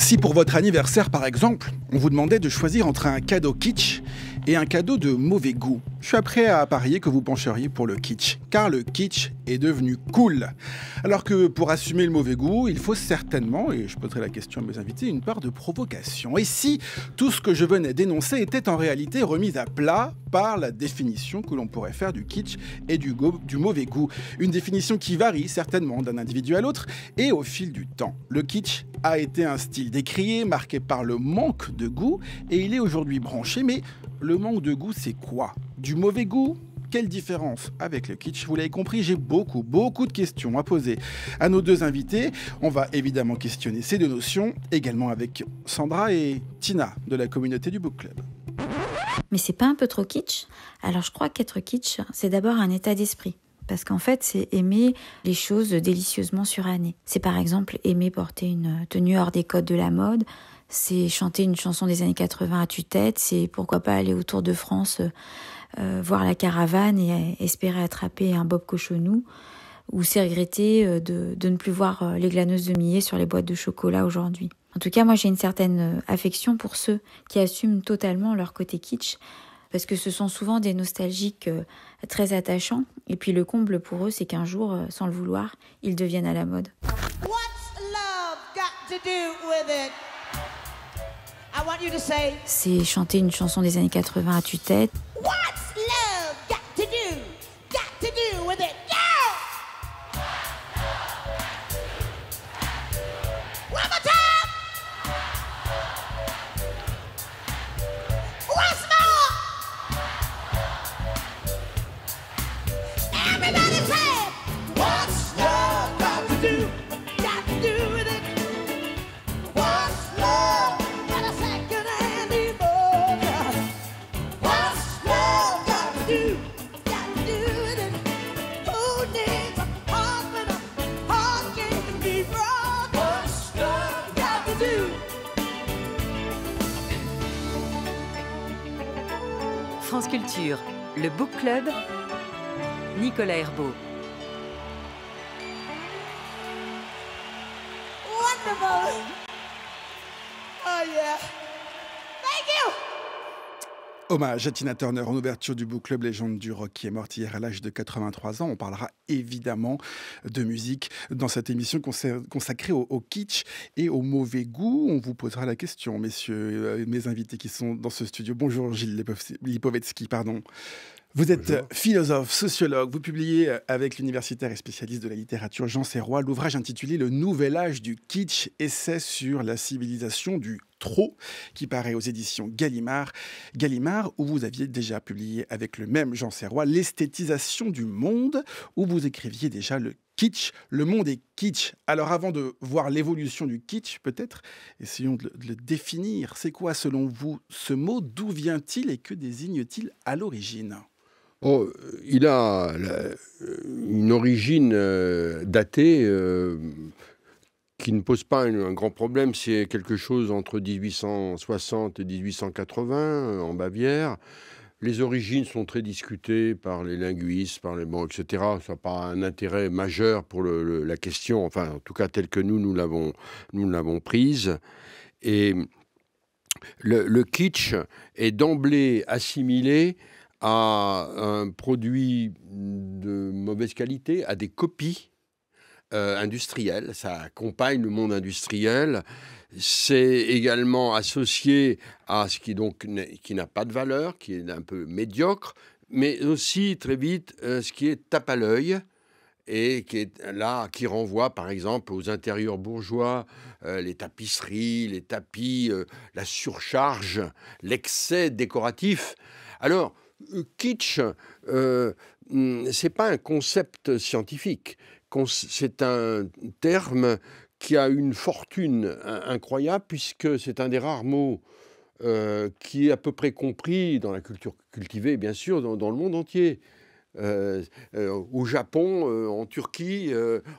Si pour votre anniversaire, par exemple, on vous demandait de choisir entre un cadeau kitsch et un cadeau de mauvais goût, je suis prêt à parier que vous pencheriez pour le kitsch, car le kitsch est devenu cool. Alors que pour assumer le mauvais goût, il faut certainement, et je poserai la question à mes invités, une part de provocation. Et si tout ce que je venais dénoncer était en réalité remis à plat par la définition que l'on pourrait faire du kitsch et du, du mauvais goût Une définition qui varie certainement d'un individu à l'autre et au fil du temps. Le kitsch a été un style décrié, marqué par le manque de goût, et il est aujourd'hui branché, mais le manque de goût, c'est quoi Du mauvais goût quelle différence avec le kitsch Vous l'avez compris, j'ai beaucoup, beaucoup de questions à poser à nos deux invités. On va évidemment questionner ces deux notions, également avec Sandra et Tina de la communauté du Book Club. Mais c'est pas un peu trop kitsch Alors je crois qu'être kitsch, c'est d'abord un état d'esprit parce qu'en fait, c'est aimer les choses délicieusement surannées. C'est par exemple aimer porter une tenue hors des codes de la mode, c'est chanter une chanson des années 80 à tue-tête, c'est pourquoi pas aller autour de France euh, euh, voir la caravane et euh, espérer attraper un bob cochonou, ou c'est regretter euh, de, ne plus voir les glaneuses de millet sur les boîtes de chocolat aujourd'hui. En tout cas, moi j'ai une certaine affection pour ceux qui assument totalement leur côté kitsch, parce que ce sont souvent des nostalgiques très attachants, et puis le comble pour eux, c'est qu'un jour, sans le vouloir, ils deviennent à la mode. C'est chanter une chanson des années 80 à tue-tête. lecture, le Book Club, Nicolas Herbeau. Wonderful! Oh yeah! Hommage à Tina Turner en ouverture du Book Club Légende du Rock qui est morte hier à l'âge de 83 ans. On parlera évidemment de musique dans cette émission consacrée au, au, kitsch et au mauvais goût. On vous posera la question, messieurs, euh, mes invités qui sont dans ce studio. Bonjour Gilles Lipovetsky, pardon. Vous êtes euh, philosophe, sociologue, vous publiez euh, avec l'universitaire et spécialiste de la littérature Jean Serrois l'ouvrage intitulé Le Nouvel Âge du Kitsch, essai sur la civilisation du trop, qui paraît aux éditions Gallimard. Gallimard, où vous aviez déjà publié avec le même Jean Serrois L'esthétisation du monde, où vous écriviez déjà le kitsch, le monde est kitsch. Alors avant de voir l'évolution du kitsch, peut-être, essayons de le définir. C'est quoi selon vous ce mot D'où vient-il et que désigne-t-il à l'origine Oh, il a une origine euh, datée euh, qui ne pose pas un, grand problème. C'est quelque chose entre 1860 et 1880 euh, en Bavière. Les origines sont très discutées par les linguistes, par les bon, etc. Ça n'a pas un intérêt majeur pour la question, enfin, en tout cas, telle que nous, nous l'avons, nous l'avons prise. Et le kitsch est d'emblée assimilé à un produit de mauvaise qualité, à des copies euh, industrielles. Ça accompagne le monde industriel. C'est également associé à ce qui donc qui n'a pas de valeur, qui est un peu médiocre, mais aussi très vite euh, ce qui est tape à l'œil et qui est là, qui renvoie par exemple aux intérieurs bourgeois, euh, les tapisseries, les tapis, la surcharge, l'excès décoratif. Alors, kitsch, euh, mm, c'est pas un concept scientifique. C'est un terme qui a une fortune incroyable puisque c'est un des rares mots euh, qui est à peu près compris dans la culture cultivée, bien sûr, dans, le monde entier. Euh, euh, au Japon, en Turquie,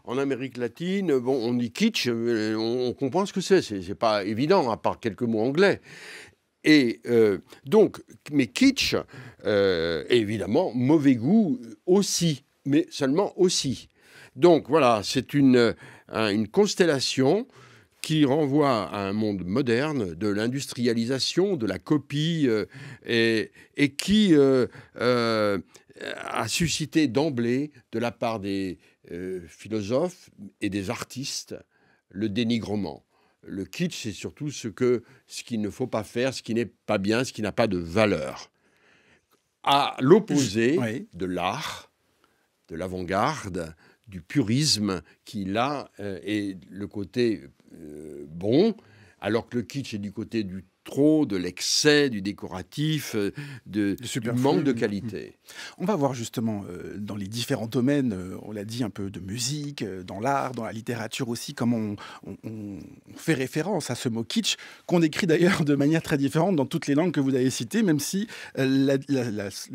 en Amérique latine, bon, on dit kitsch, on, comprend ce que c'est, Ce n'est pas évident, à part quelques mots anglais. Et donc, mais kitsch, et euh, évidemment, mauvais goût euh, aussi, mais seulement aussi. Donc voilà, c'est euh, une, constellation qui renvoie à un monde moderne de l'industrialisation, de la copie, et, qui a suscité d'emblée, de la part des philosophes et des artistes, le dénigrement. Le kitsch, c'est surtout ce, que, ce qu'il ne faut pas faire, ce qui n'est pas bien, ce qui n'a pas de valeur à l'opposé de l'art, de l'avant-garde, du purisme qui, là, euh, est le côté euh, bon, alors que le kitsch est du côté du trop, de l'excès, du décoratif, euh, de, du manque de mm, mm. qualité. On va voir justement euh, dans les différents domaines, euh, on l'a dit un peu de musique, dans l'art, dans la littérature aussi, comment on, fait référence à ce mot kitsch, qu'on écrit d'ailleurs de manière très différente dans toutes les langues que vous avez citées, même si le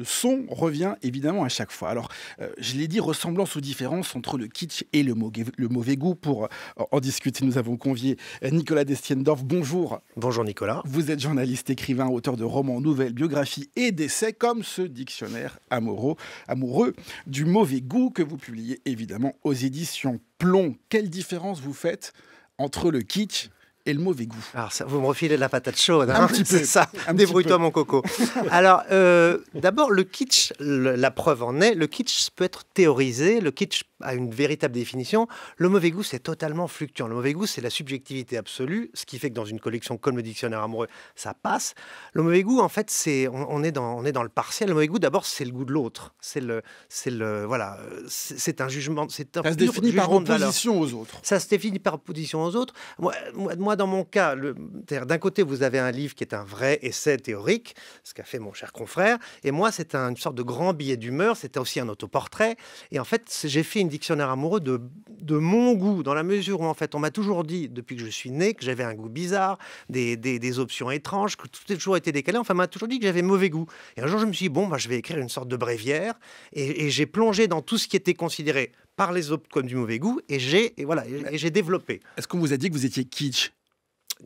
son revient évidemment à chaque fois. Alors, je l'ai dit, ressemblance ou différence entre le kitsch et le, mauvais goût, pour en discuter, nous avons convié Nicolas Destiendorf. Bonjour. Bonjour Nicolas. Vous êtes journaliste, écrivain, auteur de romans, nouvelles, biographies et d'essais comme ce dictionnaire amoureux, du mauvais goût que vous publiez évidemment aux éditions Plomb. Quelle différence vous faites entre le kitsch et le mauvais goût. Alors, ça, vous me refilez de la patate chaude. Hein, un petit peu. ça. Débrouille-toi, mon coco. Alors, euh, d'abord, le kitsch, la preuve en est, le kitsch peut être théorisé, le kitsch à une véritable définition, le mauvais goût, c'est totalement fluctuant. Le mauvais goût, c'est la subjectivité absolue, ce qui fait que dans une collection comme le dictionnaire amoureux, ça passe. Le mauvais goût, en fait, c'est on, est dans on est dans le partiel. Le mauvais goût, d'abord, c'est le goût de l'autre. C'est le c'est le voilà, c'est un jugement, c'est un ça définit par opposition aux autres. Ça se définit par opposition aux autres. Moi, dans mon cas, d'un côté, vous avez un livre qui est un vrai essai théorique, ce qu'a fait mon cher confrère, et moi, c'est une sorte de grand billet d'humeur. C'était aussi un autoportrait, et en fait, j'ai fait une dictionnaire amoureux de, de mon goût, dans la mesure où en fait on m'a toujours dit depuis que je suis né que j'avais un goût bizarre, des, options étranges, que tout a toujours été décalé. Enfin, m'a toujours dit que j'avais mauvais goût. Et un jour, je me suis dit, bon, bah, je vais écrire une sorte de bréviaire. Et, j'ai plongé dans tout ce qui était considéré par les autres comme du mauvais goût. Et j'ai voilà, et j'ai développé. Est-ce qu'on vous a dit que vous étiez kitsch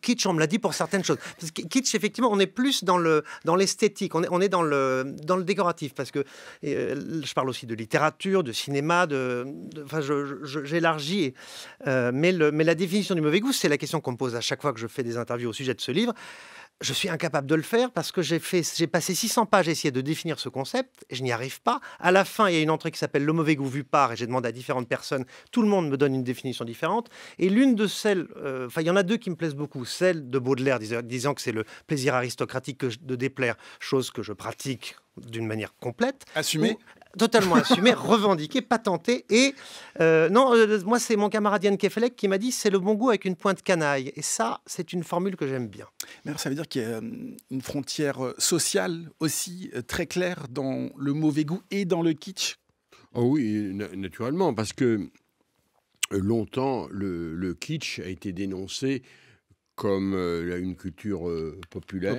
kitsch, on me l'a dit pour certaines choses. Parce kitsch, effectivement, on est plus dans le dans l'esthétique, on est, on est dans le dans le décoratif, parce que euh, je parle aussi de littérature, de cinéma, de, j'élargis. Euh, mais mais la définition du mauvais goût, c'est la question qu'on me pose à chaque fois que je fais des interviews au sujet de ce livre je suis incapable de le faire parce que j'ai fait, j'ai passé 600 pages à essayer de définir ce concept, et je n'y arrive pas. À la fin, il y a une entrée qui s'appelle Le mauvais goût vu par, et j'ai demandé à différentes personnes, tout le monde me donne une définition différente. Et l'une de celles, euh, il y en a deux qui me plaisent beaucoup, celle de Baudelaire, disant, que c'est le plaisir aristocratique de déplaire, chose que je pratique d'une manière complète. Assumé Totalement assumée, revendiquée, patentée. Et euh, non, euh, moi, c'est mon camarade Yann Kefelec qui m'a dit c'est le bon goût avec une pointe canaille. Et ça, c'est une formule que j'aime bien. Mais alors, ça veut dire qu'il y a euh, une frontière sociale aussi très claire dans le mauvais goût et dans le kitsch Oh oui, naturellement, parce que longtemps, le kitsch a été dénoncé comme euh, une culture euh, populaire,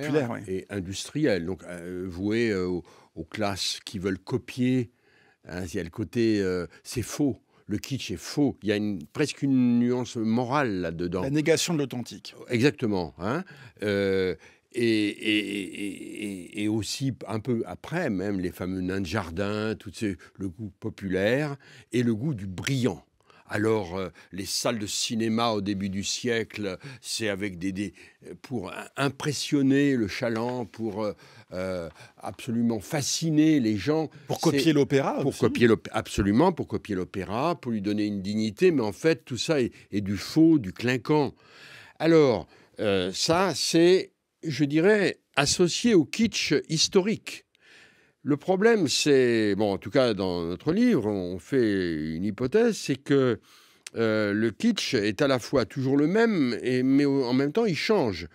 et industrielle, donc euh, vouée aux, classes qui veulent copier. Hein, il y a le côté, c'est faux. Le kitsch est faux. Il y a une, presque une nuance morale là-dedans. La négation de l'authentique. Exactement. Hein et, et, et, aussi un peu après même les fameux nains de jardin, tout ce, le goût populaire et le goût du brillant. Alors, euh, les salles de cinéma au début du siècle, c'est avec des, pour impressionner le chaland, pour euh, euh, absolument fasciner les gens. Pour copier l'opéra Pour aussi. copier absolument, pour copier l'opéra, pour lui donner une dignité, mais en fait, tout ça est, du faux, du clinquant. Alors, ça, c'est, je dirais, associé au kitsch historique. Le problème, c'est, bon, en tout cas dans notre livre, on fait une hypothèse, c'est que euh, le kitsch est à la fois toujours le même, mais en même temps, il change.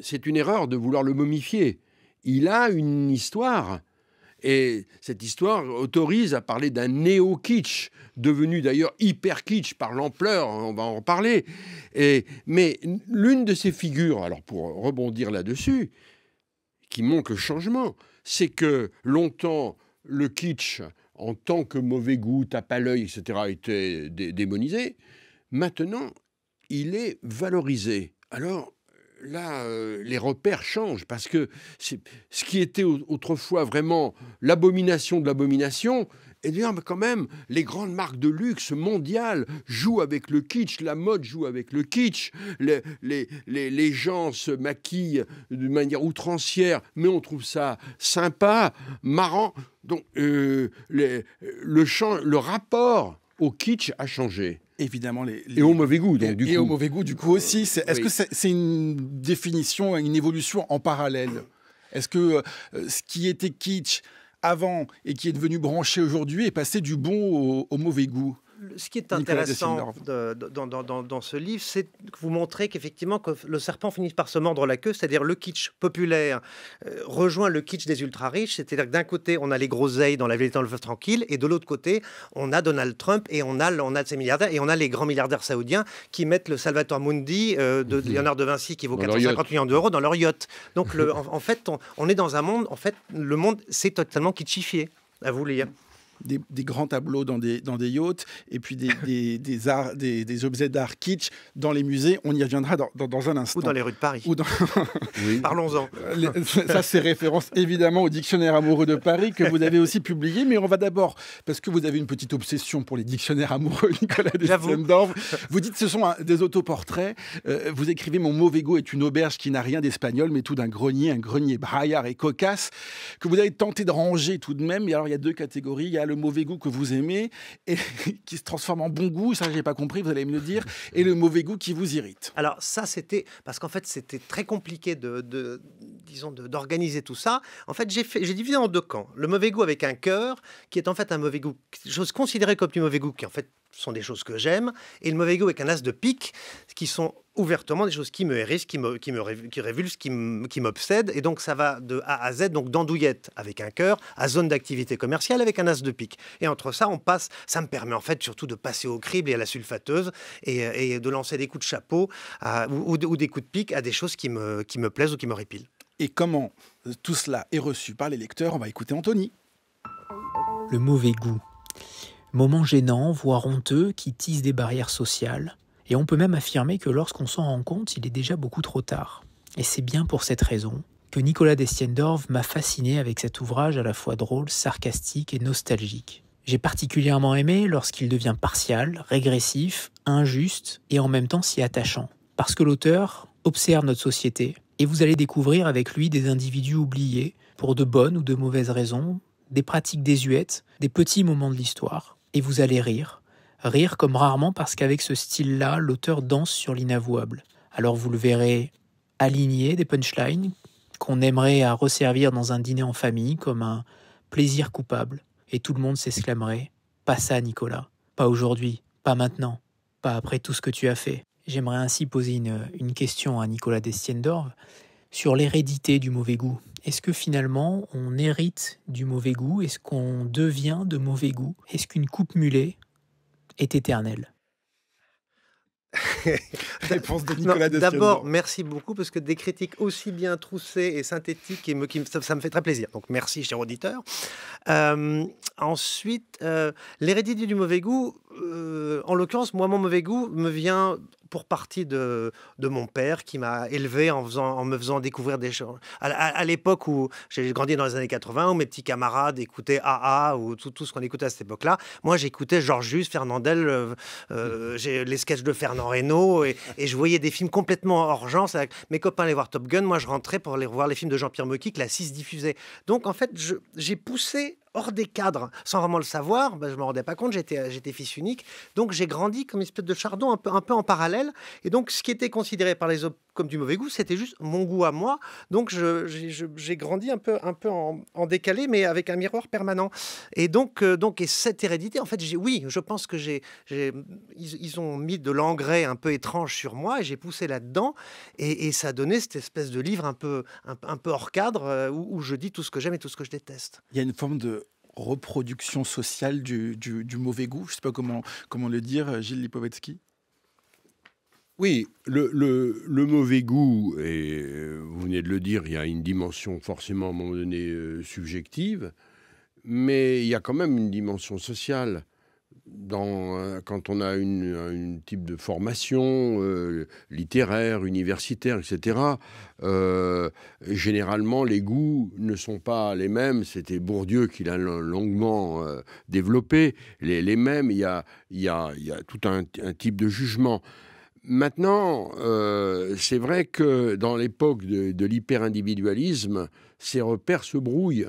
c'est une erreur de vouloir le momifier. Il a une histoire. Et cette histoire autorise à parler d'un néo-kitsch, devenu d'ailleurs hyper kitsch par l'ampleur, on va en parler. Et, mais l'une de ces figures, alors pour rebondir là-dessus, qui manque, le changement, c'est que longtemps, le kitsch, en tant que mauvais goût, tape à l'œil, etc., était démonisé. Maintenant, il est valorisé. Alors, là, euh, les repères changent parce que ce qui était autrefois vraiment l'abomination de l'abomination, et eh dire, quand même, les grandes marques de luxe mondiales jouent avec le kitsch, la mode joue avec le kitsch, les, les, les, gens se maquillent d'une manière outrancière, mais on trouve ça sympa, marrant. Donc, euh, le, champ, le rapport au kitsch a changé. Évidemment, les, Et au mauvais goût, donc, et au mauvais goût, du coup aussi. Est-ce que c'est une définition, une évolution en parallèle Est-ce que euh, ce qui était kitsch, avant et qui est devenu branché aujourd'hui est passé du bon au, au mauvais goût ce qui est intéressant dans, ce livre, c'est que vous montrez qu'effectivement, le serpent finit par se mordre la queue, c'est-à-dire le kitsch populaire euh, rejoint le kitsch des ultra-riches, c'est-à-dire que d'un côté, on a les groseilles dans la ville dans le feu tranquille, et de l'autre côté, on a Donald Trump, et on a, on a ces milliardaires, et on a les grands milliardaires saoudiens qui mettent le Salvatore Mundi euh, de mmh. Léonard de Vinci, qui vaut 450 millions d'euros, dans leur yacht. Donc, en, fait, on, on est dans un monde, en fait, le monde s'est totalement kitschifié, à vous lire des, grands tableaux dans des, dans des yachts et puis des, des, des des, objets d'art kitsch dans les musées. On y reviendra dans, un instant. Ou dans les rues de Paris. Parlons-en. Ça, c'est référence évidemment au dictionnaire amoureux de Paris que vous avez aussi publié. Mais on va d'abord, parce que vous avez une petite obsession pour les dictionnaires amoureux, Nicolas Destendorf. Vous dites ce sont des autoportraits. Euh, vous écrivez Mon mauvais goût est une auberge qui n'a rien d'espagnol, mais tout d'un grenier, un grenier braillard et cocasse, que vous avez tenté de ranger tout de même. Et alors, il y a deux catégories. Il y a le mauvais goût que vous aimez et qui se transforme en bon goût, ça j'ai pas compris, vous allez me le dire, et le mauvais goût qui vous irrite. Alors ça c'était parce qu'en fait c'était très compliqué de, disons d'organiser tout ça. En fait j'ai j'ai divisé en deux camps. Le mauvais goût avec un cœur qui est en fait un mauvais goût, chose considérée comme du mauvais goût qui en fait ce sont des choses que j'aime, et le mauvais goût avec un as de pique, qui sont ouvertement des choses qui me hérissent, qui me, qui me qui révulsent, qui m'obsèdent. Et donc, ça va de A à Z, donc d'andouillette avec un cœur, à zone d'activité commerciale avec un as de pique. Et entre ça, on passe, ça me permet en fait surtout de passer au crible et à la sulfateuse et, de lancer des coups de chapeau ou, ou, des coups de pique à des choses qui me, qui me plaisent ou qui me répilent. Et comment euh, tout cela est reçu par les lecteurs On va écouter Anthony. Le mauvais goût Moments gênants, voire honteux, qui tissent des barrières sociales. Et on peut même affirmer que lorsqu'on s'en rend compte, il est déjà beaucoup trop tard. Et c'est bien pour cette raison que Nicolas Destiendorf m'a fasciné avec cet ouvrage à la fois drôle, sarcastique et nostalgique. J'ai particulièrement aimé lorsqu'il devient partial, régressif, injuste et en même temps si attachant. Parce que l'auteur observe notre société et vous allez découvrir avec lui des individus oubliés pour de bonnes ou de mauvaises raisons, des pratiques désuètes, des petits moments de l'histoire et vous allez rire. Rire comme rarement parce qu'avec ce style-là, l'auteur danse sur l'inavouable. Alors vous le verrez aligner des punchlines qu'on aimerait à resservir dans un dîner en famille comme un plaisir coupable, et tout le monde s'exclamerait Pas ça, Nicolas, pas aujourd'hui, pas maintenant, pas après tout ce que tu as fait. J'aimerais ainsi poser une, question à Nicolas Destiendorf sur l'hérédité du mauvais goût. Est-ce que finalement on hérite du mauvais goût Est-ce qu'on devient de mauvais goût Est-ce qu'une coupe mulée est éternelle D'abord, merci beaucoup parce que des critiques aussi bien troussées et synthétiques, et ça, me fait très plaisir. Donc merci, cher auditeur. Euh, ensuite, euh, l'hérédité du mauvais goût, euh, en l'occurrence, moi, mon mauvais goût me vient pour partie de, mon père qui m'a élevé en, me faisant découvrir des choses. À, l'époque où j'ai grandi dans les années 80, où mes petits camarades écoutaient AA ou tout, ce qu'on écoutait à cette époque-là, moi j'écoutais Georges Fernandel, euh, euh, les sketchs de Fernand Reynaud et, je voyais des films complètement hors genre. Avec mes copains allaient voir Top Gun, moi je rentrais pour aller voir les films de Jean-Pierre Mocky que la 6 diffusait. Donc en fait, j'ai poussé hors des cadres, sans vraiment le savoir. Ben, je ne me rendais pas compte, j'étais, euh, j'étais fils unique. Donc j'ai grandi comme une espèce de chardon un peu, un peu en parallèle. Et donc ce qui était considéré par les autres comme du mauvais goût, c'était juste mon goût à moi. Donc je, j'ai grandi un peu, un peu en, décalé, mais avec un miroir permanent. Et donc, euh, donc et cette hérédité, en fait, j'ai, oui, je pense que j'ai, j'ai ils, ont mis de l'engrais un peu étrange sur moi et j'ai poussé là-dedans. Et, et ça a donné cette espèce de livre un peu, un, peu hors cadre euh, où, où je dis tout ce que j'aime et tout ce que je déteste. Il y a une forme de reproduction sociale du, mauvais goût. Je ne sais pas comment, comment le dire, Gilles Lipovetsky. Oui, le, mauvais goût, et euh, vous venez de le dire, il y a une dimension forcément à un moment donné euh, subjective, mais il y a quand même une dimension sociale. Euh, quand on a un type de formation euh, littéraire, universitaire, etc., euh, généralement les goûts ne sont pas les mêmes. C'était Bourdieu qui l'a longuement développé. Les, mêmes, il y a, tout un, type de jugement. Maintenant, c'est vrai que dans l'époque de, de l'hyper-individualisme, ces repères se brouillent.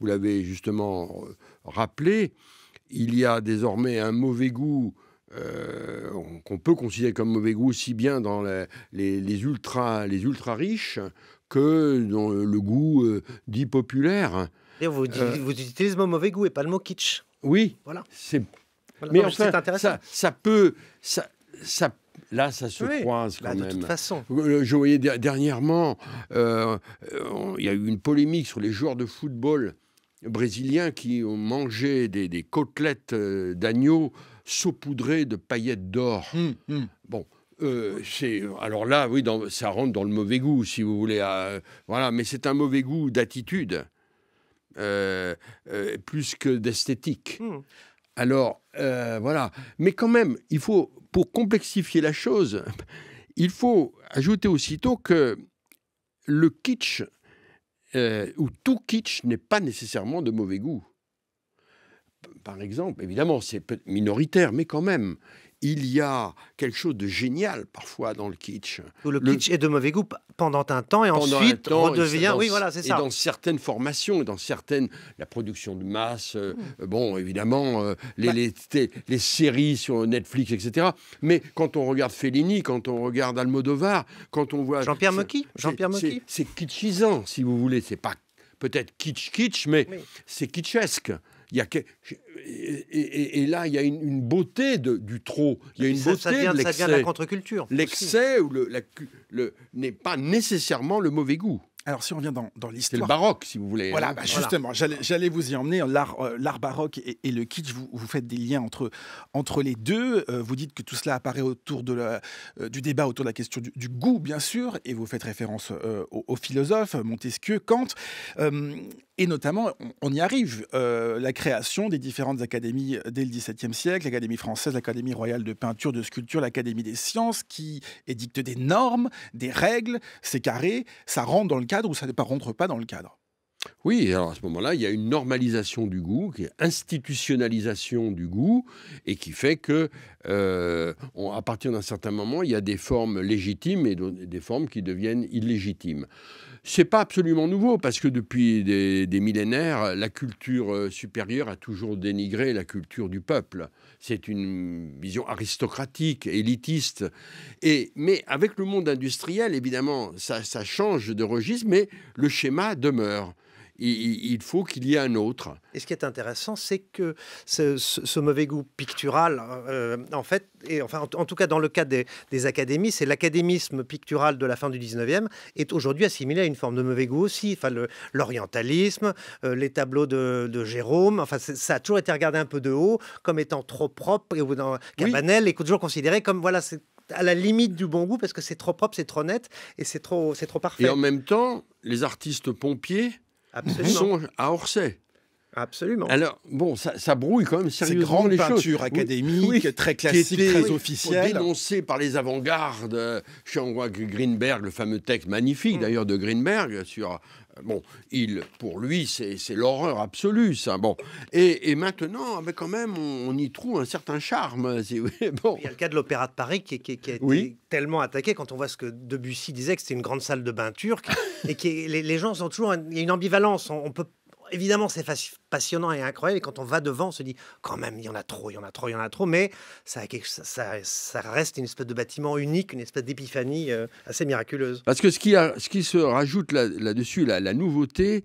Vous l'avez justement rappelé il y a désormais un mauvais goût euh, qu'on peut considérer comme mauvais goût aussi bien dans les, les, ultra, les ultra riches que dans le goût euh, dit populaire. Euh, vous, utilisez le mot mauvais goût et pas le mot kitsch. Oui. Voilà. C'est. Mais enfin, intéressant. Ça, peut, ça, Là, ça se croise quand même. De toute façon. Je voyais dernièrement, il y a eu une polémique sur les joueurs de football brésiliens qui ont mangé des, côtelettes euh, d'agneau saupoudrées de paillettes d'or. Hum, hum. Bon. Euh, c'est alors là, oui, dans, ça rentre dans le mauvais goût, si vous voulez. voilà, mais c'est un mauvais goût d'attitude euh, plus que d'esthétique. Hum. Alors voilà, mais quand même, il faut pour complexifier la chose, il faut ajouter aussitôt que le kitsch euh, où tout kitsch n'est pas nécessairement de mauvais goût. Par exemple, évidemment, c'est minoritaire, mais quand même, il y a quelque chose de génial parfois dans le kitsch. Où le, kitsch est de mauvais goût pendant un temps et ensuite on redevient. oui, voilà, c'est ça. Et dans certaines formations, dans certaines. La production de masse, euh, hmm. bon, évidemment, euh, bah les, séries sur Netflix, etc. Mais quand on regarde Fellini, quand on regarde Almodovar, quand on voit. Jean-Pierre Mocky Jean-Pierre C'est kitschisant, si vous voulez. C'est pas peut-être kitsch kitsch, mais c'est kitschesque. Il y a et, là, il y a une, beauté du trop. Il y a une ça, beauté vient, de l'excès. la contre-culture. L'excès ou le, le, n'est pas nécessairement le mauvais goût. Alors si on vient dans, dans l'histoire... le baroque, si vous voulez. Voilà, hein. bah, justement, j'allais vous y emmener. L'art euh, baroque et, le kitsch, vous, faites des liens entre, entre les deux. Euh, vous dites que tout cela apparaît autour de la, euh, du débat, autour de la question du, goût, bien sûr, et vous faites référence au aux, philosophes, Montesquieu, Kant. Et notamment, on, y arrive, euh, la création des différentes académies dès le XVIIe siècle, l'Académie française, l'Académie royale de peinture, de sculpture, l'Académie des sciences, qui édicte des normes, des règles, c'est carré, ça rentre dans le cadre ou ça ne rentre pas dans le cadre. Oui, alors à ce moment-là, il y a une normalisation du goût, qui est institutionnalisation du goût, et qui fait que, euh, à partir d'un certain moment, il y a des formes légitimes et des formes qui deviennent illégitimes c'est pas absolument nouveau parce que depuis des, millénaires, la culture euh, supérieure a toujours dénigré la culture du peuple. C'est une vision aristocratique, élitiste. Et, mais avec le monde industriel, évidemment, ça, ça change de registre, mais le schéma demeure il, faut qu'il y ait un autre. Et ce qui est intéressant, c'est que ce, mauvais goût pictural, euh, en fait, et enfin, en, tout cas dans le cas des, académies, c'est l'académisme pictural de la fin du 19e est aujourd'hui assimilé à une forme de mauvais goût aussi. Enfin, l'orientalisme, euh, les tableaux de, Jérôme, enfin, ça a toujours été regardé un peu de haut comme étant trop propre et dans Cabanel, est toujours considéré comme voilà, c'est à la limite du bon goût parce que c'est trop propre, c'est trop net et c'est trop, c'est trop parfait. Et en même temps, les artistes pompiers Songe sont à Orsay. Absolument. Alors, bon, ça, brouille quand même sérieusement les choses. peinture académique, très classique, très officielle. Dénoncée par les avant-gardes. Je Greenberg, le fameux texte magnifique mm. d'ailleurs de Greenberg sur... Euh, bon, il, pour lui, c'est l'horreur absolue, ça. Bon. Et, maintenant, ah, mais quand même, on, y trouve un certain charme. bon. Il y a le cas de l'Opéra de Paris qui, a été tellement attaqué quand on voit ce que Debussy disait, que c'était une grande salle de bain turque. et que les, gens sont toujours. Il y a une ambivalence. on peut évidemment, c'est passionnant et incroyable. Et quand on va devant, on se dit quand même, il y en a trop, il y en a trop, il y en a trop. Mais ça, ça, reste une espèce de bâtiment unique, une espèce d'épiphanie euh, assez miraculeuse. Parce que ce qui, a, ce qui se rajoute là-dessus, la, nouveauté,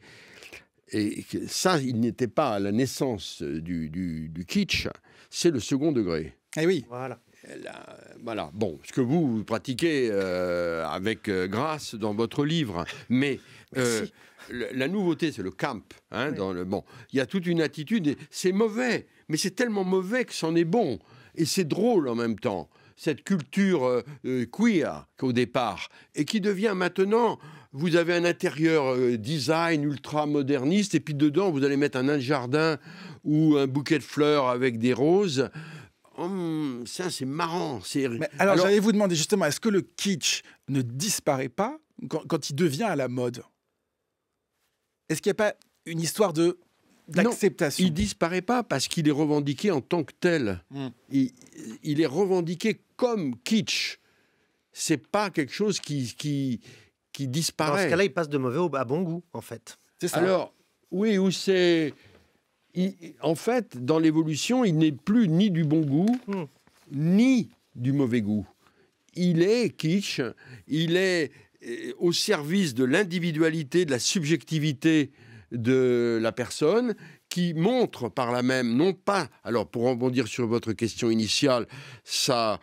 et ça, il n'était pas à la naissance euh, du, kitsch, c'est le second degré. Eh oui. Voilà. Euh, voilà, bon, ce que vous, pratiquez avec grâce dans votre livre, mais la nouveauté, c'est le camp. Hein, dans le, bon, il y a toute une attitude, c'est mauvais, mais c'est tellement mauvais que c'en est bon. Et c'est drôle en même temps, cette culture euh, euh, queer qu'au départ, et qui devient maintenant vous avez un intérieur euh, design ultra moderniste, et puis dedans, vous allez mettre un jardin ou un bouquet de fleurs avec des roses. Hum, ça, c'est marrant. C'est... alors, alors j'allais vous demander justement, est-ce que le kitsch ne disparaît pas quand il devient à la mode est-ce qu'il n'y a pas une histoire de d'acceptation Il disparaît pas parce qu'il est revendiqué en tant que tel. Hmm. Il, est revendiqué comme kitsch. C'est pas quelque chose qui, qui, qui disparaît. Dans ce cas-là, il passe de mauvais à bon goût, en fait. C'est ça. Alors, oui, ou c'est. En fait, dans l'évolution, il n'est plus ni du bon goût, hmm. ni du mauvais goût. Il est kitsch, il est au service de l'individualité, de la subjectivité de la personne qui montre par là même, non pas, alors pour rebondir sur votre question initiale, sa,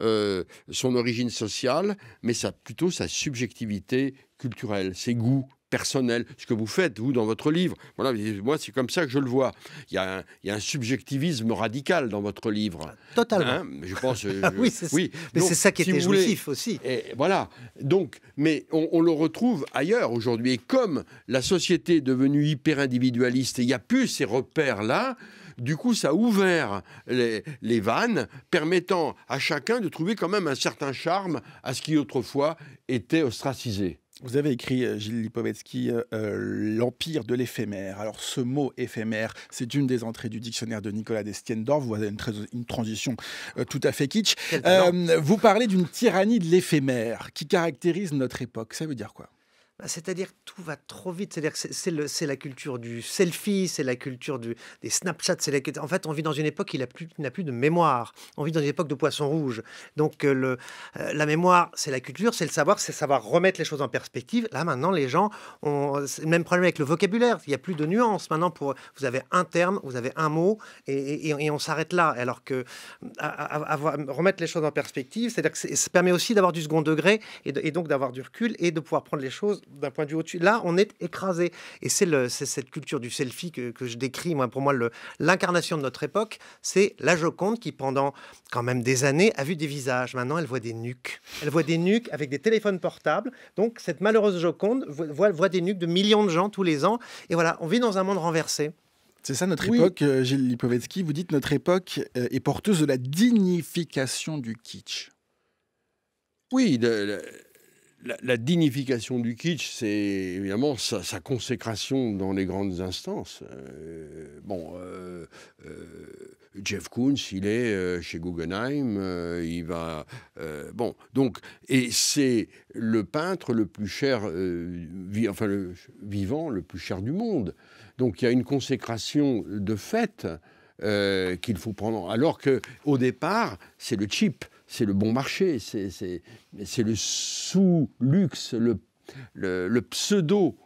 euh, son origine sociale, mais plutôt sa subjectivité culturelle, ses goûts, personnel, ce que vous faites, vous, dans votre livre. Voilà, moi, c'est comme ça que je le vois. Il y, a un, subjectivisme radical dans votre livre. Totalement. Hein, je pense. Ah oui, Mais c'est ça qui est aussi. Et voilà. Donc, mais on, le retrouve ailleurs aujourd'hui. Et comme la société est devenue hyper individualiste et il n'y a plus ces repères-là, du coup, ça a ouvert les, vannes, permettant à chacun de trouver quand même un certain charme à ce qui autrefois était ostracisé. Vous avez écrit, euh, Gilles Lipovetsky, euh, euh, l'empire de l'éphémère. Alors, ce mot éphémère, c'est une des entrées du dictionnaire de Nicolas Destiendorf. Vous avez une, transition tout à fait kitsch. vous parlez d'une tyrannie de l'éphémère qui caractérise notre époque. Ça veut dire quoi bah, c'est-à-dire tout va trop vite. C'est-à-dire c'est la culture du selfie, c'est la culture du, des Snapchat. C'est la... En fait, on vit dans une époque qui n'a plus, plus, de mémoire. On vit dans une époque de poisson rouge. Donc euh, le, euh, la mémoire, c'est la culture, c'est le savoir, c'est savoir remettre les choses en perspective. Là, maintenant, les gens ont le même problème avec le vocabulaire. Il n'y a plus de nuances. Maintenant, pour, vous avez un terme, vous avez un mot, et, on s'arrête là. Alors que remettre les choses en perspective, c'est-à-dire que ça permet aussi d'avoir du second degré et, et donc d'avoir du recul et de pouvoir prendre les choses d'un point de vue au-dessus. Là, on est écrasé. Et c'est cette culture du selfie que, que, je décris. Moi, pour moi, l'incarnation de notre époque, c'est la Joconde qui, pendant quand même des années, a vu des visages. Maintenant, elle voit des nuques. Elle voit des nuques avec des téléphones portables. Donc, cette malheureuse Joconde voit, voit des nuques de millions de gens tous les ans. Et voilà, on vit dans un monde renversé. C'est ça notre époque, euh, Gilles Lipovetsky. Vous dites notre époque euh, est porteuse de la dignification du kitsch. Oui, la, dignification du kitsch, c'est évidemment sa, consécration dans les grandes instances. Euh, bon, euh, euh, Jeff Koons, il est chez Guggenheim, il va. bon, donc, et c'est le peintre le plus cher, enfin, le, vivant, le plus cher du monde. Donc, il y a une consécration de fait. qu'il faut prendre. Alors que au départ, c'est le chip c'est le bon marché, c'est le sous-luxe, le, le, pseudo.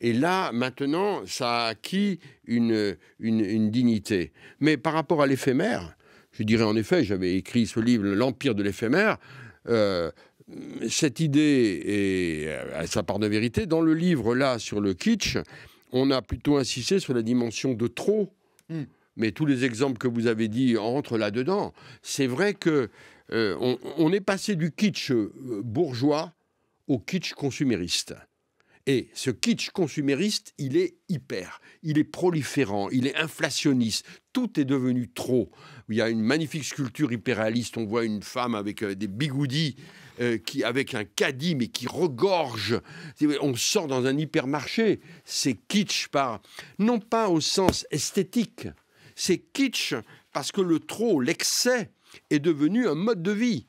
Et là, maintenant, ça a acquis une, une, dignité. Mais par rapport à l'éphémère, je dirais en effet, j'avais écrit ce livre, L'Empire de l'éphémère, euh, cette idée est à sa part de vérité. Dans le livre, là, sur le kitsch, on a plutôt insisté sur la dimension de trop. Hmm. mais tous les exemples que vous avez dit entrent là-dedans. C'est vrai que euh, on, est passé du kitsch euh, bourgeois au kitsch consumériste. Et ce kitsch consumériste, il est hyper, il est proliférant, il est inflationniste. Tout est devenu trop. Il y a une magnifique sculpture hyperréaliste. On voit une femme avec euh, des bigoudis, qui, avec un caddie, mais qui regorge. On sort dans un hypermarché. C'est kitsch par, non pas au sens esthétique, c'est kitsch parce que le trop, l'excès, est devenu un mode de vie.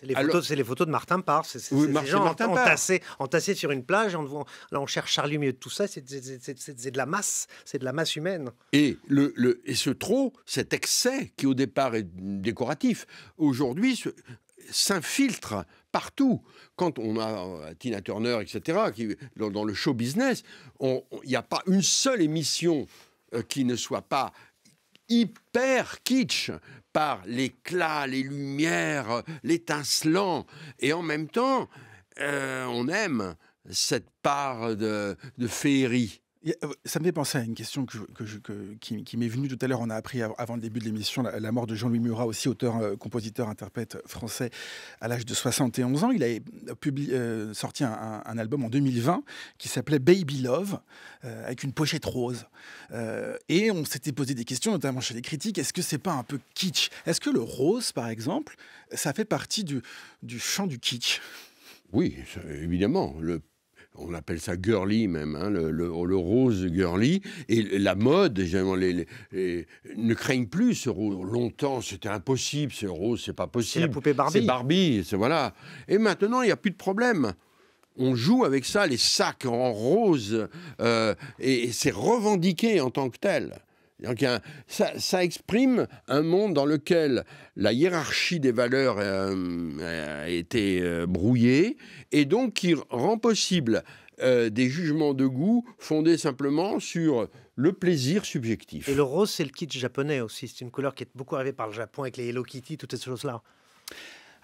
C'est les, photos, de Martin Parr. C'est ces gens entassés, entassés, sur une plage. On, là, on cherche Charlie au de tout ça. C'est de la masse. C'est de la masse humaine. Et, le, le, et ce trop, cet excès qui au départ est décoratif, aujourd'hui s'infiltre partout. Quand on a euh, Tina Turner, etc., qui, dans, le show business, il n'y a pas une seule émission euh, qui ne soit pas hyper kitsch par l'éclat, les lumières, l'étincelant. Et en même temps, euh, on aime cette part de féerie. Euh, ça me fait penser à une question que qui, m'est venue tout à l'heure. On a appris avant le début de l'émission la, mort de Jean-Louis Murat, aussi auteur, euh, compositeur, interprète français, à l'âge de 71 ans. Il a euh, sorti un, album en 2020 qui s'appelait Baby Love, avec une pochette rose. et on s'était posé des questions, notamment chez les critiques. Est-ce que c'est pas un peu kitsch Est-ce que le rose, par exemple, ça fait partie du, du champ du kitsch oui, évidemment. Le on appelle ça girly même, hein, le, rose girly. Et la mode, généralement, les, ne craignent plus ce rose. Longtemps, c'était impossible, ce rose, c'est pas possible. C'est la poupée Barbie. C'est Barbie, voilà. Et maintenant, il n'y a plus de problème. On joue avec ça, les sacs en rose, euh, et c'est revendiqué en tant que tel. Donc, ça, exprime un monde dans lequel la hiérarchie des valeurs euh, a été euh, brouillée et donc qui rend possible euh, des jugements de goût fondés simplement sur le plaisir subjectif. Et le rose, c'est le kitsch japonais aussi. C'est une couleur qui est beaucoup arrivée par le Japon avec les Hello Kitty, toutes ces choses-là.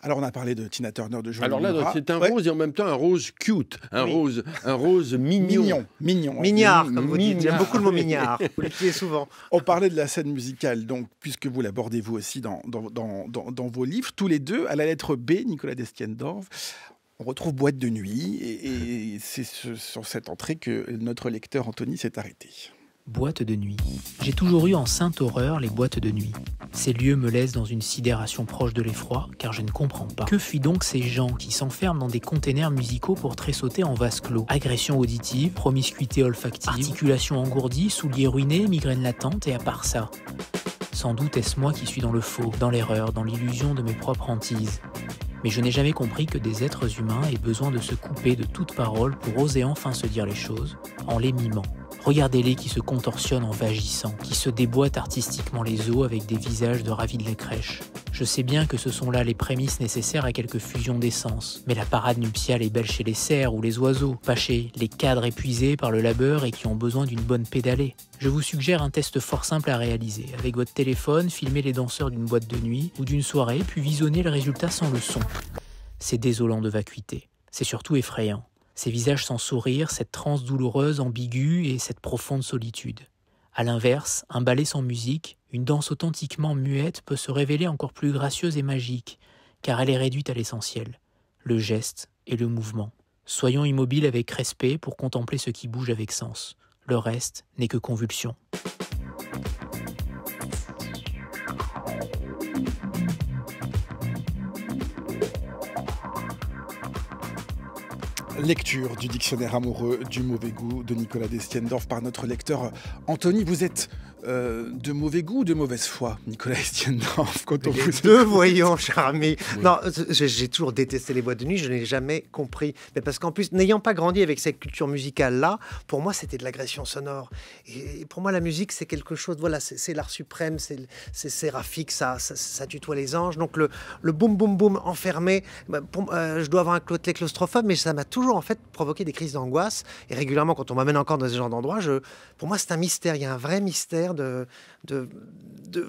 Alors on a parlé de Tina Turner, de Johnny Alors là, c'est un rose et en même temps un rose cute, un rose, un rose mignon, mignon, mignon, mignard, comme vous dites. J'aime beaucoup le mot mignard. vous souvent. On parlait de la scène musicale, donc puisque vous l'abordez vous aussi dans dans, dans, dans, vos livres, tous les deux, à la lettre B, Nicolas Destiendorf. On retrouve boîte de nuit et, c'est sur cette entrée que notre lecteur Anthony s'est arrêté. Boîte de nuit. J'ai toujours eu en sainte horreur les boîtes de nuit. Ces lieux me laissent dans une sidération proche de l'effroi, car je ne comprends pas. Que fuient donc ces gens qui s'enferment dans des containers musicaux pour tressauter en vase clos Agression auditive, promiscuité olfactive, articulation engourdie, souliers ruinés, migraines latentes, et à part ça Sans doute est-ce moi qui suis dans le faux, dans l'erreur, dans l'illusion de mes propres hantises mais je n'ai jamais compris que des êtres humains aient besoin de se couper de toute parole pour oser enfin se dire les choses en les mimant. Regardez-les qui se contorsionnent en vagissant, qui se déboîtent artistiquement les os avec des visages de ravis de la crèche. Je sais bien que ce sont là les prémices nécessaires à quelques fusions d'essence, mais la parade nuptiale est belle chez les cerfs ou les oiseaux, pas chez les cadres épuisés par le labeur et qui ont besoin d'une bonne pédalée. Je vous suggère un test fort simple à réaliser. Avec votre téléphone, filmez les danseurs d'une boîte de nuit ou d'une soirée, puis visionnez le résultat sans le son. C'est désolant de vacuité. C'est surtout effrayant ces visages sans sourire, cette transe douloureuse, ambiguë et cette profonde solitude. À l'inverse, un ballet sans musique, une danse authentiquement muette peut se révéler encore plus gracieuse et magique, car elle est réduite à l'essentiel, le geste et le mouvement. Soyons immobiles avec respect pour contempler ce qui bouge avec sens. Le reste n'est que convulsion. lecture du dictionnaire amoureux du mauvais goût de Nicolas Destiendorf par notre lecteur Anthony. Vous êtes euh, de mauvais goût, ou de mauvaise foi, Nicolas estienne quand on vous deux cher ami. Non, euh, j'ai toujours détesté les boîtes de nuit, je n'ai jamais compris. Mais parce qu'en plus, n'ayant pas grandi avec cette culture musicale-là, pour moi, c'était de l'agression sonore. Et pour moi, la musique, c'est quelque chose, voilà, c'est l'art suprême, c'est séraphique, ça, ça, ça, tutoie les anges. Donc le, le boum boum boum enfermé, bah, euh, je dois avoir un clôtelet claustrophobe, mais ça m'a toujours en fait provoqué des crises d'angoisse. Et régulièrement, quand on m'amène encore dans ce genre d'endroit, pour moi, c'est un mystère. Il y a un vrai mystère de, de,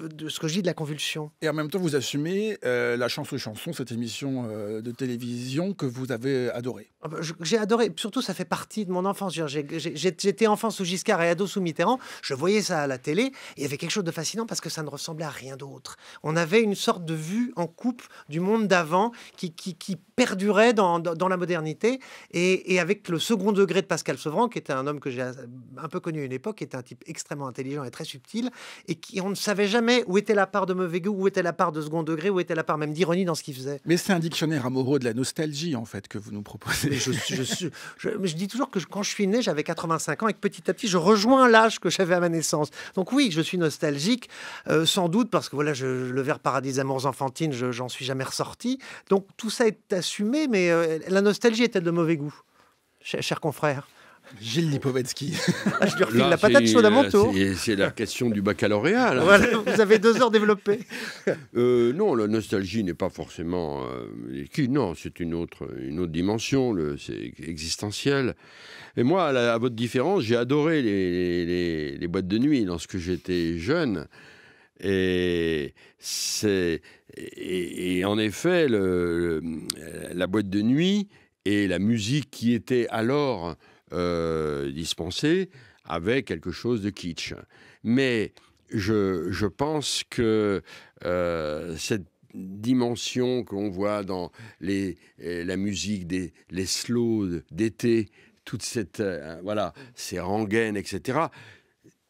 de, ce que je dis de la convulsion. Et en même temps, vous assumez euh, la chance aux chansons, cette émission euh, de télévision que vous avez adorée. Ah bah, j'ai adoré, surtout ça fait partie de mon enfance. J'étais enfant sous Giscard et ado sous Mitterrand, je voyais ça à la télé, et il y avait quelque chose de fascinant parce que ça ne ressemblait à rien d'autre. On avait une sorte de vue en coupe du monde d'avant qui, qui, qui, perdurait dans, dans, la modernité, et, et, avec le second degré de Pascal Sevran, qui était un homme que j'ai un peu connu à une époque, qui était un type extrêmement intelligent et très subtil et qui, on ne savait jamais où était la part de mauvais goût, où était la part de second degré, où était la part même d'ironie dans ce qu'il faisait. Mais c'est un dictionnaire amoureux de la nostalgie, en fait, que vous nous proposez. Je, je, je, dis toujours que quand je suis né, j'avais 85 ans et que petit à petit, je rejoins l'âge que j'avais à ma naissance. Donc oui, je suis nostalgique, euh, sans doute parce que voilà, je le verre Paradis Amours Enfantines, j'en suis jamais ressorti. Donc tout ça est assumé, mais euh, la nostalgie était de mauvais goût, cher confrère Gilles Lipovetsky. Ah, je lui refile la patate chaude à manteau !– C'est la question du baccalauréat. vous avez deux heures développées. Euh, non, la nostalgie n'est pas forcément. Euh, non, c'est une autre, une autre dimension, c'est existentiel. Et moi, à, votre différence, j'ai adoré les, boîtes de nuit lorsque j'étais jeune. Et, c'est, et, en effet, le, la boîte de nuit et la musique qui était alors euh, dispensé avec quelque chose de kitsch. Mais je, je pense que euh, cette dimension qu'on voit dans les, euh, la musique des les slows d'été, toute cette voilà ces rengaines, etc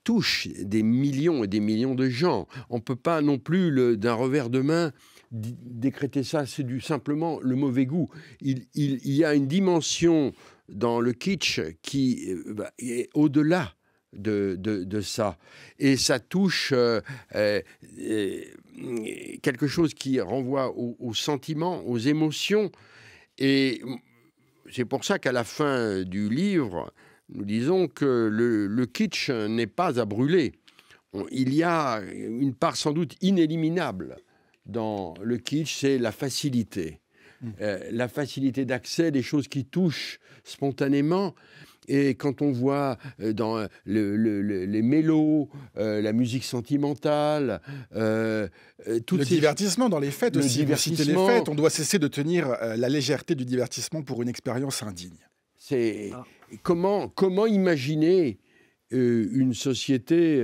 touche des millions et des millions de gens. On ne peut pas non plus, d'un revers de main, décréter ça, c'est du simplement le mauvais goût. Il, il, il y a une dimension dans le kitsch qui euh, bah, est au-delà de, de, ça. Et ça touche euh, euh, quelque chose qui renvoie aux, sentiments, aux émotions. Et c'est pour ça qu'à la fin du livre, nous disons que le, le kitsch n'est pas à brûler. Il y a une part sans doute inéliminable dans le kitsch, c'est la facilité. Euh, la facilité d'accès, des choses qui touchent spontanément. Et quand on voit euh, dans euh, les mélos, la musique sentimentale, tout le divertissement dans les fêtes aussi. on doit cesser de tenir la légèreté du divertissement pour une expérience indigne. C'est ah. comment imaginer une société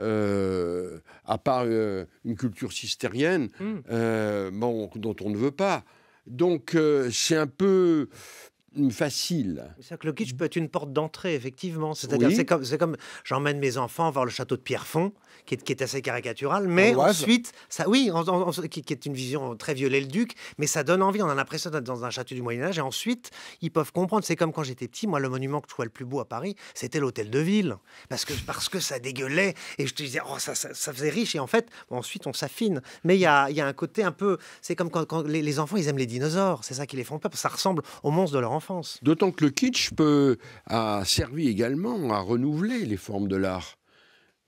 à part une culture cisterienne hmm. dont on ne veut pas. Donc euh, c'est un peu euh, facile. C'est le kitsch peut être une porte d'entrée, effectivement. C'est-à-dire, c'est comme, comme j'emmène mes enfants voir le château de Pierrefonds qui est, assez caricatural, mais ensuite, ça, oui, qui, est une vision très violée, le duc mais ça donne envie. On a l'impression d'être dans un château du Moyen-Âge, et ensuite, ils peuvent comprendre. C'est comme quand j'étais petit, moi, le monument que je trouvais le plus beau à Paris, c'était l'hôtel de ville, parce que, parce que ça dégueulait, et je te disais, oh, ça, ça, faisait riche, et en fait, ensuite, on s'affine. Mais il y a, un côté un peu. C'est comme quand, les, enfants, ils aiment les dinosaures, c'est ça qui les font peur, ça ressemble aux monstres de leur enfance. D'autant que le kitsch peut, a servi également à renouveler les formes de l'art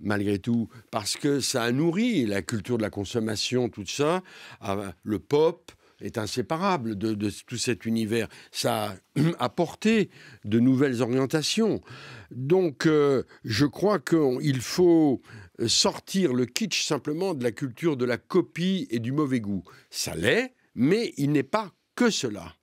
malgré tout, parce que ça a nourri la culture de la consommation, tout ça. Ah, le pop est inséparable de, tout cet univers. Ça a apporté de nouvelles orientations. Donc, euh, je crois qu'il faut sortir le kitsch simplement de la culture de la copie et du mauvais goût. Ça l'est, mais il n'est pas que cela.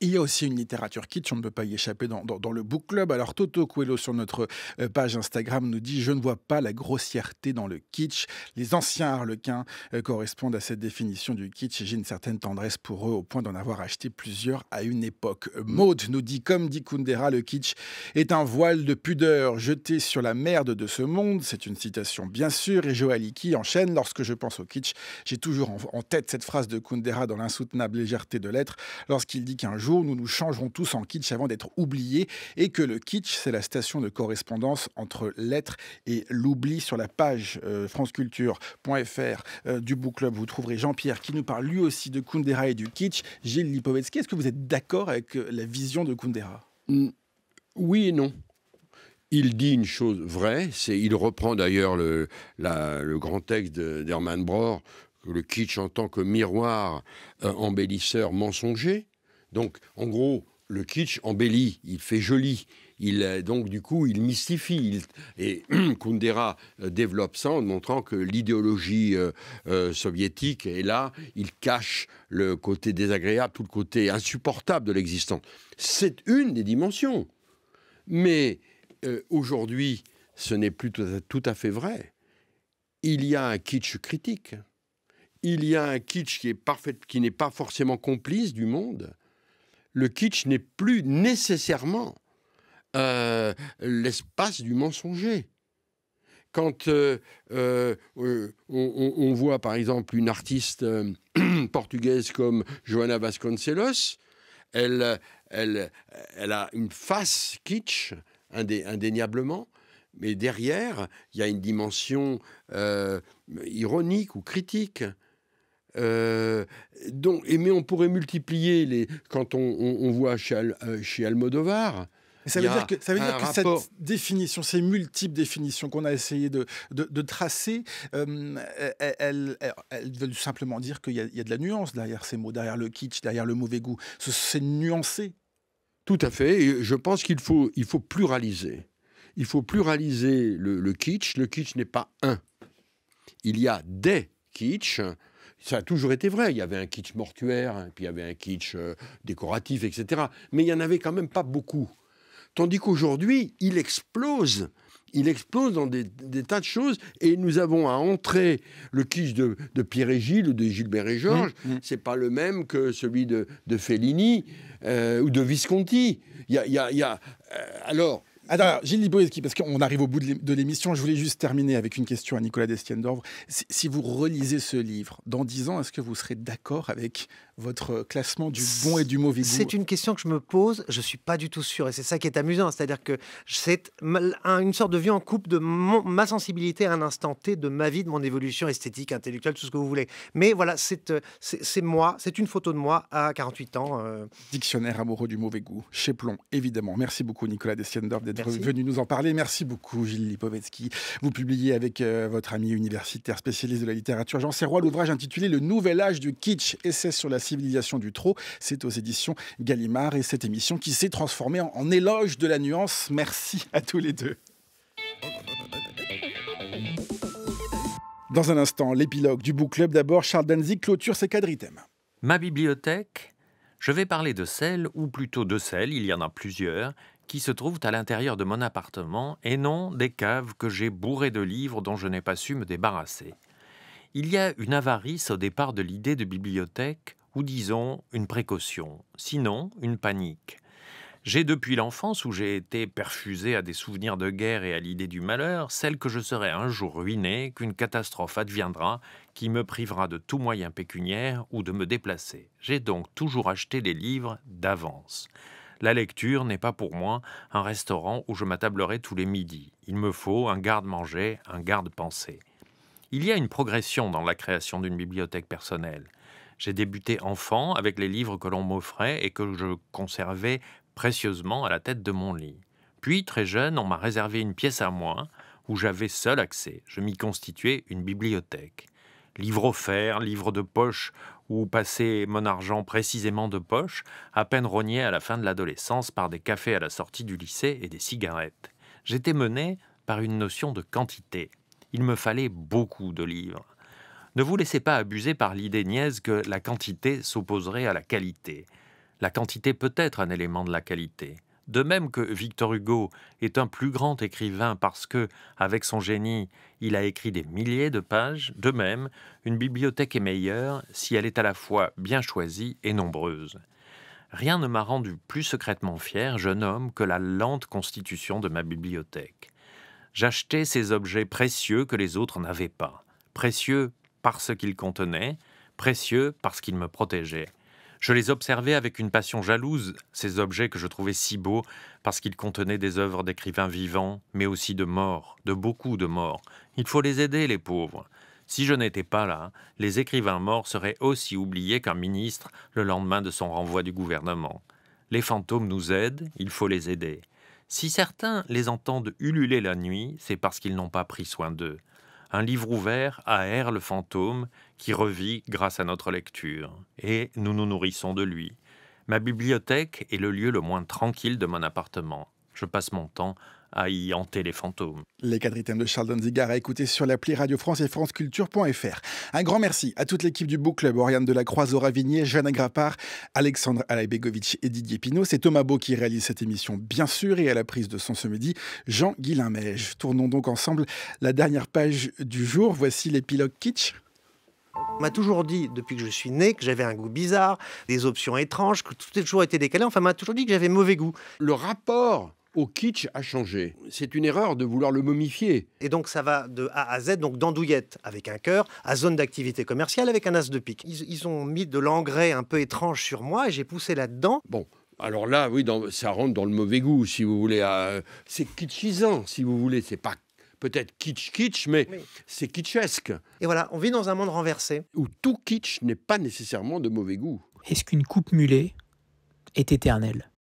Il y a aussi une littérature kitsch, on ne peut pas y échapper dans, le book club. Alors Toto Coelho sur notre euh, page Instagram nous dit Je ne vois pas la grossièreté dans le kitsch. Les anciens harlequins euh, correspondent à cette définition du kitsch et j'ai une certaine tendresse pour eux au point d'en avoir acheté plusieurs à une époque. Maud nous dit Comme dit Kundera, le kitsch est un voile de pudeur jeté sur la merde de ce monde. C'est une citation bien sûr. Et Joaliki enchaîne Lorsque je pense au kitsch, j'ai toujours en, en tête cette phrase de Kundera dans l'insoutenable légèreté de l'être lorsqu'il dit qu'un jour, nous nous changerons tous en kitsch avant d'être oubliés et que le kitsch, c'est la station de correspondance entre l'être et l'oubli. Sur la page euh, franceculture.fr euh, du Book Club, vous trouverez Jean-Pierre qui nous parle lui aussi de Kundera et du kitsch. Gilles Lipovetsky, est-ce que vous êtes d'accord avec euh, la vision de Kundera Oui et non il dit une chose vraie, c'est il reprend d'ailleurs le, grand texte d'Hermann Brohr, le kitsch en tant que miroir embellisseur mensonger. Donc, en gros, le kitsch embellit, il fait joli. Il, euh, donc, du coup, il mystifie. et Kundera euh, développe ça en montrant que l'idéologie euh, soviétique est là. Il cache le côté désagréable, tout le côté insupportable de l'existence. C'est une des dimensions. Mais aujourd'hui, ce n'est plus tout à fait vrai. Il y a un kitsch critique. Il y a un kitsch qui n'est pas forcément complice du monde le kitsch n'est plus nécessairement euh, l'espace du mensonger. Quand euh, euh, on, voit par exemple une artiste portugaise comme Joana Vasconcelos, elle, a une face kitsch indéniablement, mais derrière, il y a une dimension ironique ou critique euh, donc, mais on pourrait multiplier les. Quand on, voit chez, euh, Almodovar, ça veut, dire que, cette définition, ces multiples définitions qu'on a essayé de, tracer, euh, elles, veulent simplement dire qu'il y, a de la nuance derrière ces mots, derrière le kitsch, derrière le mauvais goût. C'est nuancé. Tout à fait. je pense qu'il faut, il faut pluraliser. Il faut pluraliser le, le kitsch. Le kitsch n'est pas un. Il y a des kitsch ça a toujours été vrai. Il y avait un kitsch mortuaire, hein, puis il y avait un kitsch euh, décoratif, etc. Mais il n'y en avait quand même pas beaucoup. Tandis qu'aujourd'hui, il explose. Il explose dans des, tas de choses et nous avons à entrer le kitsch de, Pierre et Gilles ou de Gilbert et Georges. Mmh, mmh. C'est pas le même que celui de, Fellini euh, ou de Visconti. Il y a, euh, alors, alors, Gilles Liboeski, parce qu'on arrive au bout de l'émission, je voulais juste terminer avec une question à Nicolas Destiendorf. Si vous relisez ce livre, dans 10 ans, est-ce que vous serez d'accord avec votre classement du bon et du mauvais goût C'est une question que je me pose, je ne suis pas du tout sûr, et c'est ça qui est amusant, c'est-à-dire que c'est une sorte de vie en coupe de ma sensibilité à un instant T de ma vie, de mon évolution esthétique, intellectuelle, tout ce que vous voulez. Mais voilà, c'est euh, moi, c'est une photo de moi à 48 ans. Euh. Dictionnaire amoureux du mauvais goût, chez Plomb, évidemment. Merci beaucoup Nicolas Destiendorf d'être venu nous en parler. Merci beaucoup, Gilles Lipovetsky. Vous publiez avec euh, votre ami universitaire spécialiste de la littérature, Jean Serrois, l'ouvrage intitulé Le nouvel âge du kitsch, essai sur la civilisation du trop. C'est aux éditions Gallimard et cette émission qui s'est transformée en, éloge de la nuance. Merci à tous les deux. Dans un instant, l'épilogue du Book Club. D'abord, Charles Danzig clôture ses quadritèmes. Ma bibliothèque, je vais parler de celle, ou plutôt de celle, il y en a plusieurs, qui se trouvent à l'intérieur de mon appartement et non des caves que j'ai bourrées de livres dont je n'ai pas su me débarrasser. Il y a une avarice au départ de l'idée de bibliothèque, ou disons une précaution, sinon une panique. J'ai depuis l'enfance où j'ai été perfusé à des souvenirs de guerre et à l'idée du malheur, celle que je serai un jour ruiné, qu'une catastrophe adviendra, qui me privera de tout moyen pécuniaire ou de me déplacer. J'ai donc toujours acheté des livres d'avance. La lecture n'est pas pour moi un restaurant où je m'attablerai tous les midis. Il me faut un garde-manger, un garde-pensée. Il y a une progression dans la création d'une bibliothèque personnelle. J'ai débuté enfant avec les livres que l'on m'offrait et que je conservais précieusement à la tête de mon lit. Puis, très jeune, on m'a réservé une pièce à moi où j'avais seul accès. Je m'y constituais une bibliothèque. Livres offerts, livres de poche ou passer mon argent précisément de poche, à peine rogné à la fin de l'adolescence par des cafés à la sortie du lycée et des cigarettes. J'étais mené par une notion de quantité. Il me fallait beaucoup de livres. Ne vous laissez pas abuser par l'idée niaise que la quantité s'opposerait à la qualité. La quantité peut être un élément de la qualité, de même que Victor Hugo est un plus grand écrivain parce que, avec son génie, il a écrit des milliers de pages, de même, une bibliothèque est meilleure si elle est à la fois bien choisie et nombreuse. Rien ne m'a rendu plus secrètement fier, jeune homme, que la lente constitution de ma bibliothèque. J'achetais ces objets précieux que les autres n'avaient pas, précieux parce qu'ils contenaient, précieux parce qu'ils me protégeaient. Je les observais avec une passion jalouse, ces objets que je trouvais si beaux, parce qu'ils contenaient des œuvres d'écrivains vivants, mais aussi de morts, de beaucoup de morts. Il faut les aider, les pauvres. Si je n'étais pas là, les écrivains morts seraient aussi oubliés qu'un ministre le lendemain de son renvoi du gouvernement. Les fantômes nous aident, il faut les aider. Si certains les entendent ululer la nuit, c'est parce qu'ils n'ont pas pris soin d'eux un livre ouvert aère le fantôme qui revit grâce à notre lecture, et nous nous nourrissons de lui. Ma bibliothèque est le lieu le moins tranquille de mon appartement. Je passe mon temps à y hanter les fantômes. Les quadritèmes de Charles Danzigar à écouter sur l'appli Radio France et France Culture.fr. Un grand merci à toute l'équipe du Book Club, Oriane Delacroix, Zora Vignier, Jeanne Agrapard, Alexandre Alaibegovic et Didier Pinault. C'est Thomas Beau qui réalise cette émission, bien sûr, et à la prise de son ce midi, Jean guy Tournons donc ensemble la dernière page du jour. Voici l'épilogue kitsch. On m'a toujours dit, depuis que je suis né, que j'avais un goût bizarre, des options étranges, que tout a toujours été décalé. Enfin, on m'a toujours dit que j'avais mauvais goût. Le rapport au kitsch a changé. C'est une erreur de vouloir le momifier. Et donc ça va de A à Z, donc d'andouillette avec un cœur, à zone d'activité commerciale avec un as de pique. Ils, ont mis de l'engrais un peu étrange sur moi et j'ai poussé là-dedans. Bon, alors là, oui, ça rentre dans le mauvais goût, si vous voulez. c'est kitschisant, si vous voulez. C'est pas peut-être kitsch kitsch, mais, c'est kitschesque. Et voilà, on vit dans un monde renversé. Où tout kitsch n'est pas nécessairement de mauvais goût. Est-ce qu'une coupe mulet est éternelle